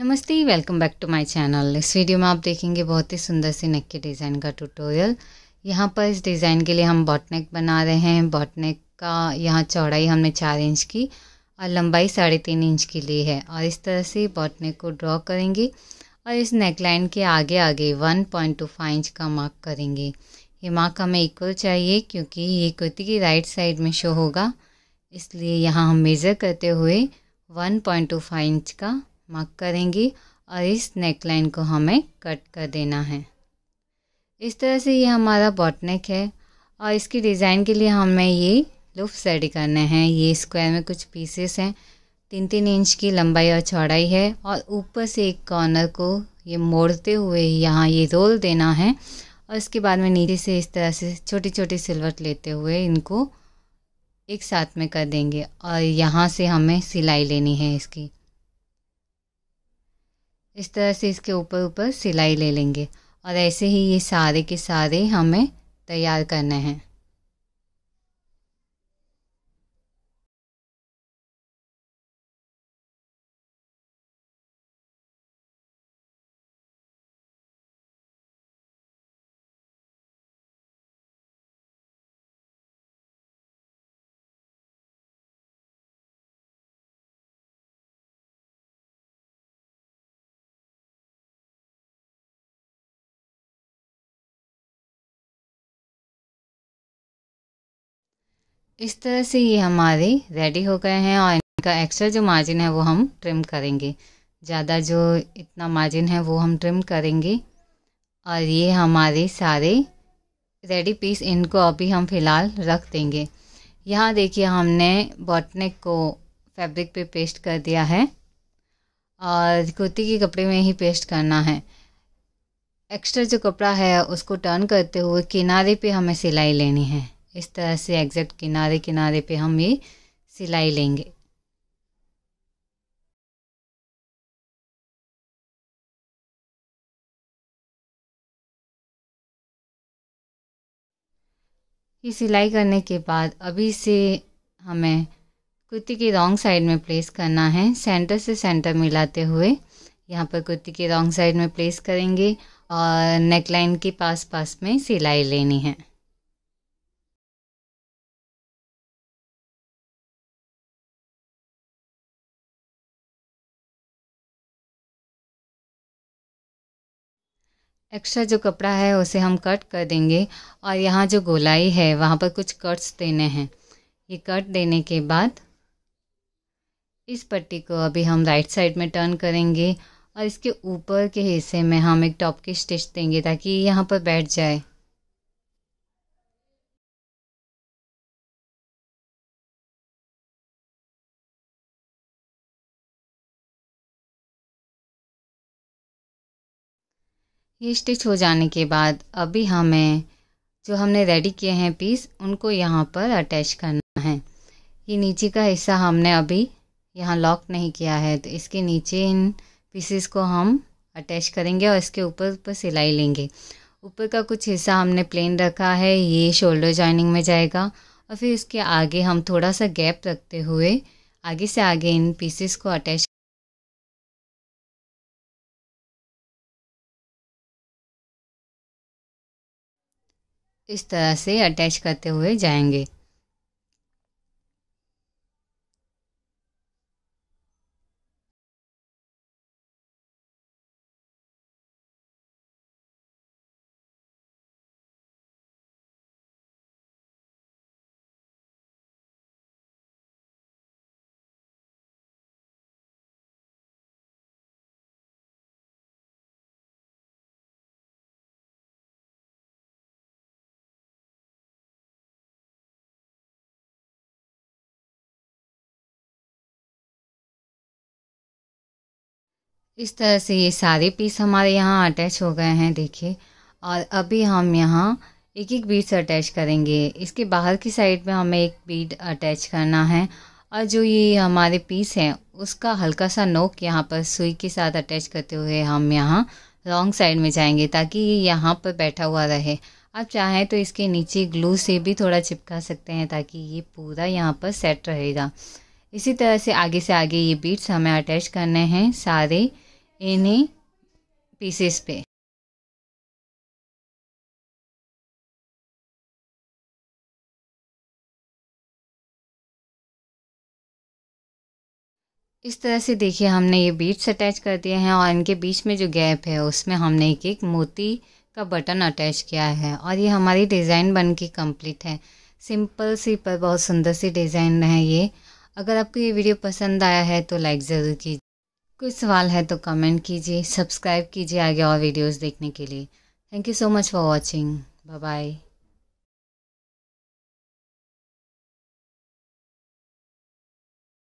नमस्ते welcome back to my channel इस video में आप देखेंगे बहुत ही सुंदर से नेक के डिज़ाइन का ट्यूटोरियल यहाँ पर इस डिज़ाइन के लिए हम बॉटनेक बना रहे हैं बॉटनेक का यहाँ चौड़ाई हमने चार इंच की और लंबाई साढ़े तीन इंच की ली है और इस तरह से बॉटनेक को ड्रॉ करेंगे और इस नेक लाइन के आगे आगे one point two five inch का मार्क करेंगे ये मार्क हमें इक्वल चाहिए क्योंकि ये कुर्ती की राइट साइड में शो होगा इसलिए यहाँ हम मेज़र करते हुए one point two five inch का मार्क करेंगे और इस नेक लाइन को हमें कट कर देना है इस तरह से ये हमारा बॉटनेक है और इसकी डिज़ाइन के लिए हमें ये लूप सेडी करने हैं ये स्क्वायर में कुछ पीसेस हैं तीन तीन इंच की लंबाई और चौड़ाई है और ऊपर से एक कॉर्नर को ये मोड़ते हुए यहाँ ये रोल देना है और इसके बाद में नीचे से इस तरह से छोटी छोटी सिलवट लेते हुए इनको एक साथ में कर देंगे और यहाँ से हमें सिलाई लेनी है इसकी इस तरह से इसके ऊपर ऊपर सिलाई ले लेंगे और ऐसे ही ये सारे के सारे हमें तैयार करने हैं इस तरह से ये हमारे रेडी हो गए हैं और इनका एक्स्ट्रा जो मार्जिन है वो हम ट्रिम करेंगे ज़्यादा जो इतना मार्जिन है वो हम ट्रिम करेंगे और ये हमारे सारे रेडी पीस इनको अभी हम फ़िलहाल रख देंगे यहाँ देखिए हमने बॉटनेक को फैब्रिक पे पेस्ट कर दिया है और कुर्ती के कपड़े में ही पेस्ट करना है एक्स्ट्रा जो कपड़ा है उसको टर्न करते हुए किनारे पे हमें सिलाई लेनी है इस तरह से एग्जैक्ट किनारे किनारे पे हम ये सिलाई लेंगे ये सिलाई करने के बाद अभी से हमें कुर्ती की रॉन्ग साइड में प्लेस करना है सेंटर से सेंटर मिलाते हुए यहाँ पर कुर्ती की रॉन्ग साइड में प्लेस करेंगे और नेकलाइन के पास पास में सिलाई लेनी है एक्स्ट्रा जो कपड़ा है उसे हम कट कर देंगे और यहाँ जो गोलाई है वहाँ पर कुछ कट्स देने हैं ये कट देने के बाद इस पट्टी को अभी हम राइट साइड में टर्न करेंगे और इसके ऊपर के हिस्से में हम एक टॉप की स्टिच देंगे ताकि यहाँ पर बैठ जाए ये स्टिच हो जाने के बाद अभी हमें जो हमने रेडी किए हैं पीस उनको यहाँ पर अटैच करना है ये नीचे का हिस्सा हमने अभी यहाँ लॉक नहीं किया है तो इसके नीचे इन पीसेस को हम अटैच करेंगे और इसके ऊपर ऊपर सिलाई लेंगे ऊपर का कुछ हिस्सा हमने प्लेन रखा है ये शोल्डर जॉइनिंग में जाएगा और फिर उसके आगे हम थोड़ा सा गैप रखते हुए आगे से आगे इन पीसेस को अटैच इस तरह से अटैच करते हुए जाएंगे इस तरह से ये सारे पीस हमारे यहाँ अटैच हो गए हैं देखिए और अभी हम यहाँ एक एक बीड्स अटैच करेंगे इसके बाहर की साइड में हमें एक बीड अटैच करना है और जो ये हमारे पीस हैं उसका हल्का सा नोक यहाँ पर सुई के साथ अटैच करते हुए हम यहाँ रॉन्ग साइड में जाएंगे ताकि ये यहाँ पर बैठा हुआ रहे आप चाहें तो इसके नीचे ग्लू से भी थोड़ा चिपका सकते हैं ताकि ये पूरा यहाँ पर सेट रहेगा इसी तरह से आगे से आगे ये बीट्स हमें अटैच करने हैं सारे इन्हीं पीसेस पे इस तरह से देखिए हमने ये बीट्स अटैच कर दिए हैं और इनके बीच में जो गैप है उसमें हमने एक एक मोती का बटन अटैच किया है और ये हमारी डिज़ाइन बन के कम्प्लीट है सिंपल सी पर बहुत सुंदर सी डिज़ाइन है ये अगर आपको ये वीडियो पसंद आया है तो लाइक ज़रूर कीजिए कोई सवाल है तो कमेंट कीजिए सब्सक्राइब कीजिए आगे और वीडियोस देखने के लिए thank you so much for watching bye bye